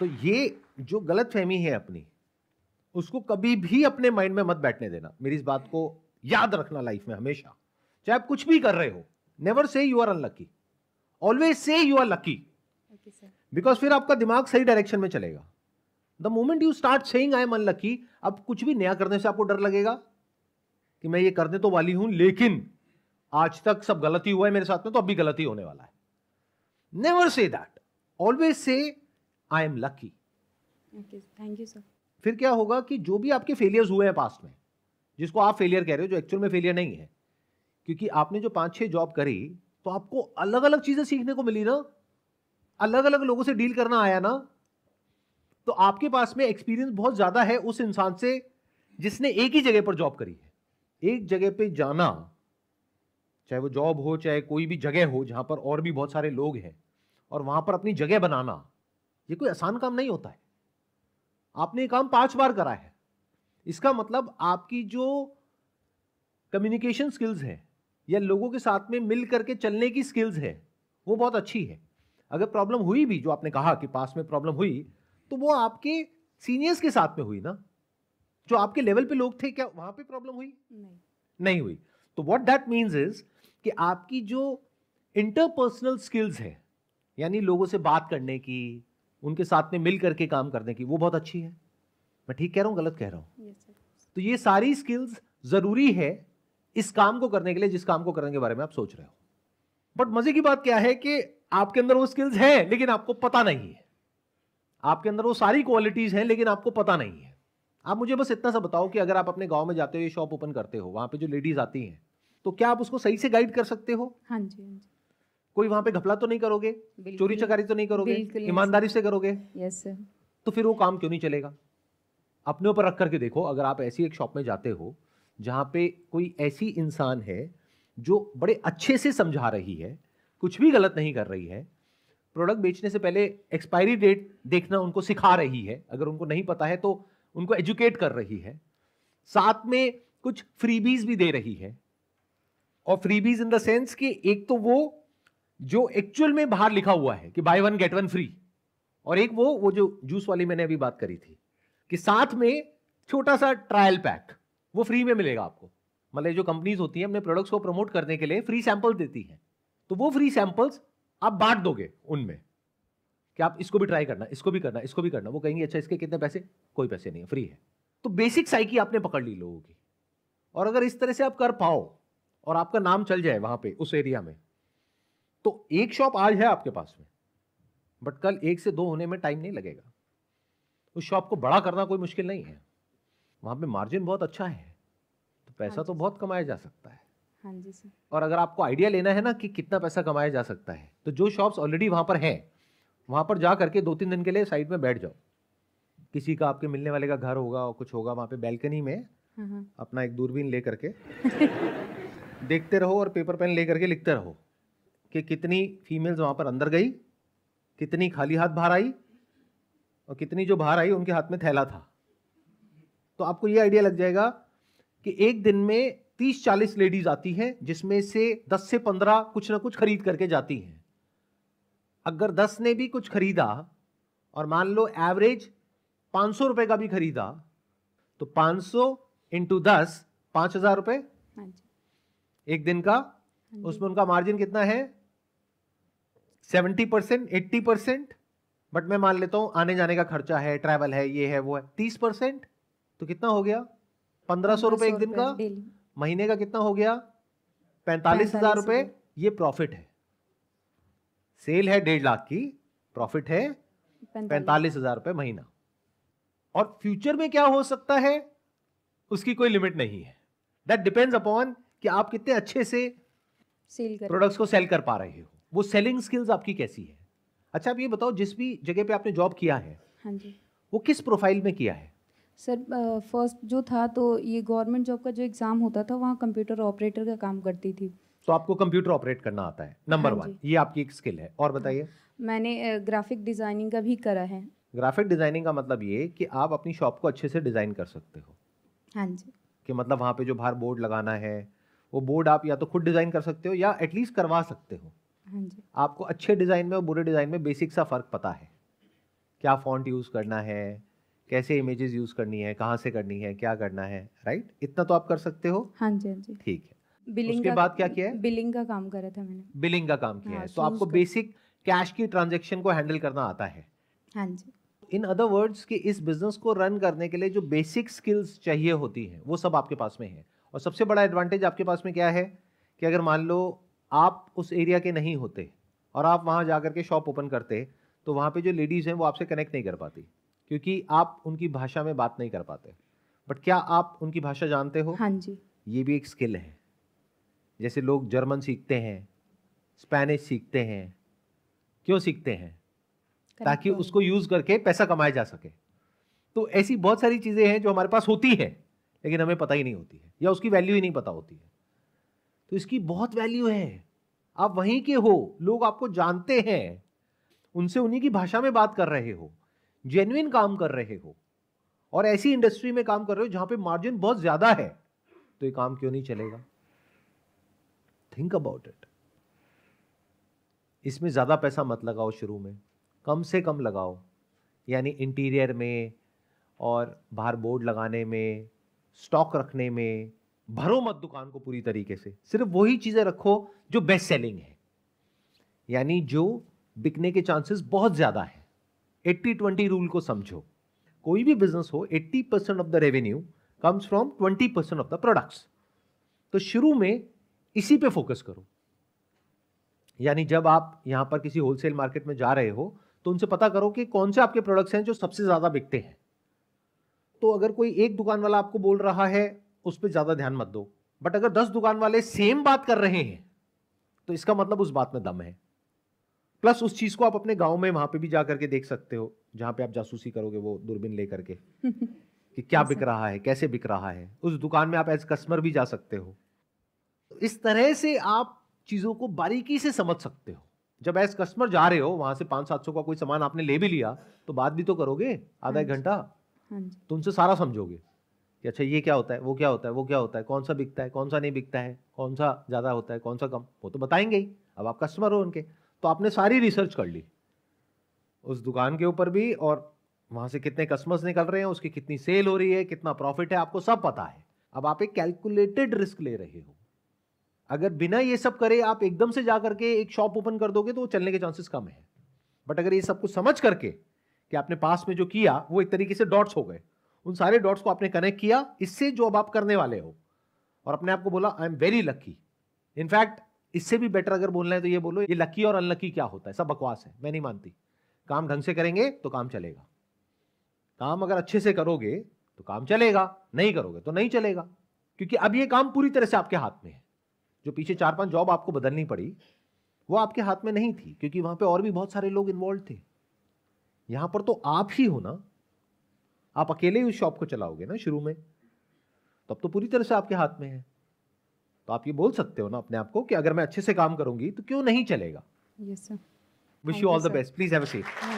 तो ये जो गलत फहमी है अपनी उसको कभी भी अपने माइंड में मत बैठने देना मेरी इस बात को याद रखना लाइफ में हमेशा चाहे आप कुछ भी कर रहे हो never say you are unlucky always say you are lucky because फिर आपका दिमाग सही डायरेक्शन में चलेगा the moment you start saying I am unlucky अब कुछ भी नया करने से आपको डर लगेगा कि मैं ये करने तो वाली हूं लेकिन आज तक सब गलती हुआ है मेरे साथ में तो अब भी गलती होने वाला है never say that always say I am lucky thank you sir फिर क्या होगा कि जो भी आपके फेलियर्स हुए हैं पास्ट में जिसको आप फेलियर कह रहे हो जो एक्चुअल में फेलियर नहीं है क्योंकि आपने जो पांच छह जॉब करी तो आपको अलग अलग चीजें सीखने को मिली ना अलग अलग लोगों से डील करना आया ना तो आपके पास में एक्सपीरियंस बहुत ज्यादा है उस इंसान से जिसने एक ही जगह पर जॉब करी है एक जगह पे जाना चाहे वो जॉब हो चाहे कोई भी जगह हो जहां पर और भी बहुत सारे लोग हैं और वहां पर अपनी जगह बनाना ये कोई आसान काम नहीं होता है आपने ये काम पांच बार करा है इसका मतलब आपकी जो कम्युनिकेशन स्किल्स है या लोगों के साथ में मिल करके चलने की स्किल्स है वो बहुत अच्छी है अगर प्रॉब्लम हुई भी जो आपने कहा कि पास में प्रॉब्लम हुई तो वो आपके सीनियर्स के साथ में हुई ना जो आपके लेवल पे लोग थे क्या वहां पे प्रॉब्लम हुई नहीं नहीं हुई तो व्हाट दैट मींस इज कि आपकी जो इंटरपर्सनल स्किल्स है यानी लोगों से बात करने की उनके साथ में मिल करके काम करने की वो बहुत अच्छी है मैं ठीक कह रहा हूँ गलत कह रहा हूँ तो ये सारी स्किल्स ज़रूरी है इस काम को करने के लिए जिस काम को करने के बारे में आप सोच रहे हो बट मजे की बात क्या है कि आपके अंदर वो स्किल्स हैं लेकिन आपको पता नहीं है आपके अंदर वो सारी क्वालिटीज हैं लेकिन आपको पता नहीं है आप मुझे बस इतना सा बताओ कि अगर आप अपने गांव में जाते हो ये शॉप ओपन करते हो वहां पे जो लेडीज आती हैं तो क्या आप उसको सही से गाइड कर सकते हो हाँ जी हाँ जी कोई वहां पे घपला तो नहीं करोगे चोरी चकारी तो नहीं करोगे ईमानदारी से करोगे यस सर तो फिर वो काम क्यों नहीं चलेगा अपने ऊपर रख करके देखो अगर आप ऐसी एक शॉप में जाते हो जहाँ पे कोई ऐसी इंसान है जो बड़े अच्छे से समझा रही है कुछ भी गलत नहीं कर रही है प्रोडक्ट बेचने से पहले एक्सपायरी डेट देखना उनको सिखा रही है अगर उनको नहीं पता है तो उनको एजुकेट कर रही है साथ में कुछ फ्रीबीज भी दे रही है और फ्रीबीज इन द सेंस कि एक तो वो जो एक्चुअल में बाहर लिखा हुआ है कि buy one get one free और एक वो वो जो जूस वाली मैंने अभी बात करी थी कि साथ में छोटा सा ट्रायल पैक वो फ्री में मिलेगा आपको मतलब जो कंपनीज होती हैं अपने प्रोडक्ट्स को प्रमोट करने के लिए फ्री सैंपल्स देती हैं तो वो फ्री सैंपल्स आप बांट दोगे उनमें कि आप इसको भी ट्राई करना इसको भी करना इसको भी करना वो कहेंगे अच्छा इसके कितने पैसे कोई पैसे नहीं है फ्री है तो बेसिक साइकी आपने पकड़ ली लोगों की और अगर इस तरह से आप कर पाओ और आपका नाम चल जाए वहां पे उस एरिया में तो एक शॉप आज है आपके पास में बट कल एक से दो होने में टाइम नहीं लगेगा उस शॉप को बड़ा करना कोई मुश्किल नहीं है वहां पे मार्जिन बहुत अच्छा है तो पैसा तो हाँ बहुत कमाया जा सकता है हाँ जी सर और अगर आपको आइडिया लेना है ना कि कितना पैसा कमाया जा सकता है तो जो शॉप्स ऑलरेडी वहां पर हैं वहां पर जा करके दो तीन दिन के लिए साइड में बैठ जाओ किसी का आपके मिलने वाले का घर होगा और कुछ होगा वहाँ पे बैल्कनी में हाँ, हाँ। अपना एक दूरबीन ले करके देखते रहो और पेपर पेन ले करके लिखते रहो कि कितनी फीमेल्स वहां पर अंदर गई कितनी खाली हाथ बाहर आई और कितनी जो बाहर आई उनके हाथ में थैला था तो आपको ये आइडिया लग जाएगा कि एक दिन में तीस चालीस लेडीज आती हैं जिसमें से दस से पंद्रह कुछ ना कुछ खरीद करके जाती हैं अगर दस ने भी कुछ खरीदा और मान लो एवरेज पांच सौ का भी खरीदा तो पांच सौ इंटू दस पांच हजार रुपये हाँ एक दिन का हाँ उसमें उनका मार्जिन कितना है seventy percent eighty percent but मैं मान लेता हूं आने जाने का खर्चा है ट्रैवल है ये है वो है तीस परसेंट तो कितना हो गया पंद्रह सौ रुपये एक दिन का महीने का कितना हो गया पैंतालीस हजार रुपए ये प्रॉफिट है सेल है डेढ़ लाख की प्रॉफिट है पैंतालीस हजार रुपये महीना और फ्यूचर में क्या हो सकता है उसकी कोई लिमिट नहीं है दैट डिपेंड्स अपॉन कि आप कितने अच्छे से प्रोडक्ट्स को सेल कर पा रहे हो वो सेलिंग स्किल्स आपकी कैसी है अच्छा आप ये बताओ जिस भी जगह पे आपने जॉब किया है हाँ जी वो किस प्रोफाइल में किया है सर फर्स्ट जो था तो ये गवर्नमेंट जॉब का जो एग्ज़ाम होता था वहाँ कंप्यूटर ऑपरेटर का काम करती थी तो आपको कंप्यूटर ऑपरेट करना आता है नंबर वन हाँ ये आपकी एक स्किल है और बताइए मैंने ग्राफिक डिज़ाइनिंग का भी करा है ग्राफिक डिज़ाइनिंग का मतलब ये कि आप अपनी शॉप को अच्छे से डिज़ाइन कर सकते हो हाँ जी कि मतलब वहाँ पे जो बाहर बोर्ड लगाना है वो बोर्ड आप या तो खुद डिज़ाइन कर सकते हो या एटलीस्ट करवा सकते हो हाँ आपको अच्छे डिज़ाइन में और बुरे डिज़ाइन में बेसिक सा फ़र्क पता है क्या फॉन्ट यूज़ करना है कैसे इमेजेस यूज़ करनी है कहाँ से करनी है क्या करना है राइट इतना तो आप कर सकते हो हाँ जी हाँ जी ठीक है बिलिंग उसके बाद क्या किया है बिलिंग का काम करा था मैंने बिलिंग का काम किया हाँ, है तो आपको बेसिक कैश की ट्रांजेक्शन को हैंडल करना आता है हाँ जी इन अदर वर्ड्स कि इस बिजनेस को रन करने के लिए जो बेसिक स्किल्स चाहिए होती हैं वो सब आपके पास में है और सबसे बड़ा एडवांटेज आपके पास में क्या है कि अगर मान लो आप उस एरिया के नहीं होते और आप वहाँ जा के शॉप ओपन करते तो वहाँ पे जो लेडीज़ हैं वो आपसे कनेक्ट नहीं कर पाती क्योंकि आप उनकी भाषा में बात नहीं कर पाते बट क्या आप उनकी भाषा जानते हो हाँ जी ये भी एक स्किल है जैसे लोग जर्मन सीखते हैं स्पेनिश सीखते हैं क्यों सीखते हैं ताकि उसको यूज़ करके पैसा कमाया जा सके तो ऐसी बहुत सारी चीज़ें हैं जो हमारे पास होती हैं लेकिन हमें पता ही नहीं होती है या उसकी वैल्यू ही नहीं पता होती है तो इसकी बहुत वैल्यू है आप वहीं के हो लोग आपको जानते हैं उनसे उन्हीं की भाषा में बात कर रहे हो जेन्युन काम कर रहे हो और ऐसी इंडस्ट्री में काम कर रहे हो जहां पे मार्जिन बहुत ज्यादा है तो ये काम क्यों नहीं चलेगा थिंक अबाउट इट इसमें ज़्यादा पैसा मत लगाओ शुरू में कम से कम लगाओ यानी इंटीरियर में और बाहर बोर्ड लगाने में स्टॉक रखने में भरो मत दुकान को पूरी तरीके से सिर्फ वही चीज़ें रखो जो बेस्ट सेलिंग है यानी जो बिकने के चांसेस बहुत ज़्यादा है एट्टी ट्वेंटी रूल को समझो कोई भी बिजनेस हो eighty percent of the revenue comes from twenty percent of the products तो शुरू में इसी पे फोकस करो यानी जब आप यहां पर किसी होलसेल मार्केट में जा रहे हो तो उनसे पता करो कि कौन से आपके प्रोडक्ट्स हैं जो सबसे ज़्यादा बिकते हैं तो अगर कोई एक दुकान वाला आपको बोल रहा है उस पर ज़्यादा ध्यान मत दो बट अगर दस दुकान वाले सेम बात कर रहे हैं तो इसका मतलब उस बात में दम है प्लस उस चीज़ को आप अपने गांव में वहां पे भी जाकर के देख सकते हो जहां पे आप जासूसी करोगे वो दूरबीन लेकर के कि क्या बिक रहा है कैसे बिक रहा है उस दुकान में आप एज कस्टमर भी जा सकते हो इस तरह से आप चीज़ों को बारीकी से समझ सकते हो जब एज कस्टमर जा रहे हो वहां से पांच सात सौ का कोई सामान आपने ले भी लिया तो बात भी तो करोगे आधा एक हाँ घंटा हाँ तो उनसे सारा समझोगे कि अच्छा ये क्या होता है वो क्या होता है वो क्या होता है कौन सा बिकता है कौन सा नहीं बिकता है कौन सा ज़्यादा होता है कौन सा कम वो तो बताएंगे ही अब आप कस्टमर हो उनके तो आपने सारी रिसर्च कर ली उस दुकान के ऊपर भी और वहाँ से कितने कस्टमर्स निकल रहे हैं उसकी कितनी सेल हो रही है कितना प्रॉफिट है आपको सब पता है अब आप एक कैलकुलेटेड रिस्क ले रहे हो अगर बिना ये सब करे आप एकदम से जा करके एक शॉप ओपन कर दोगे तो वो चलने के चांसेस कम है बट अगर ये सब कुछ समझ करके कि आपने पास में जो किया वो एक तरीके से डॉट्स हो गए उन सारे डॉट्स को आपने कनेक्ट किया इससे जो अब आप करने वाले हो और अपने आप को बोला I am very lucky in fact इससे भी बेटर अगर बोलना है तो ये बोलो ये लकी और अनलकी क्या होता है सब बकवास है मैं नहीं मानती काम ढंग से करेंगे तो काम चलेगा काम अगर अच्छे से करोगे तो काम चलेगा नहीं करोगे तो नहीं चलेगा क्योंकि अब ये काम पूरी तरह से आपके हाथ में है जो पीछे चार पांच जॉब आपको बदलनी पड़ी वो आपके हाथ में नहीं थी क्योंकि वहां पे और भी बहुत सारे लोग इन्वॉल्व थे यहां पर तो आप ही हो ना आप अकेले ही उस शॉप को चलाओगे ना शुरू में तब तो, तो पूरी तरह से आपके हाथ में है तो आप ये बोल सकते हो ना अपने आप को कि अगर मैं अच्छे से काम करूंगी तो क्यों नहीं चलेगा wish you all the best please have a seat